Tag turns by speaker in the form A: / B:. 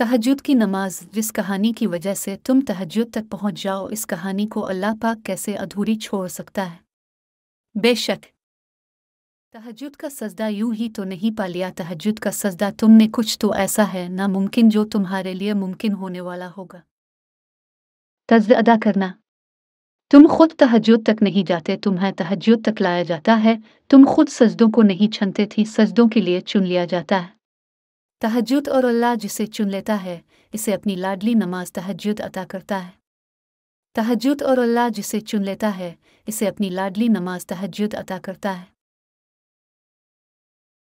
A: तहजद की नमाज जिस कहानी की वजह से तुम तहजद तक पहुंच जाओ इस कहानी को अल्लाह पाक कैसे अधूरी छोड़ सकता है बेशक तहजद का सजदा यूं ही तो नहीं पा लिया तहजद का सजदा तुमने कुछ तो ऐसा है नामुमकिन जो तुम्हारे लिए मुमकिन होने वाला होगा तज अदा करना तुम खुद तहजद तक नहीं जाते तुम्हें तहजद तक लाया जाता है तुम खुद सजदों को नहीं छनते थी सजदों के लिए चुन लिया जाता है तहजुद और अल्लाह जिसे चुन लेता है इसे अपनी लाडली नमाज तहजुद अता करता है तहजुद और अल्लाह जिसे चुन लेता है इसे अपनी लाडली नमाज तहजुद अता करता है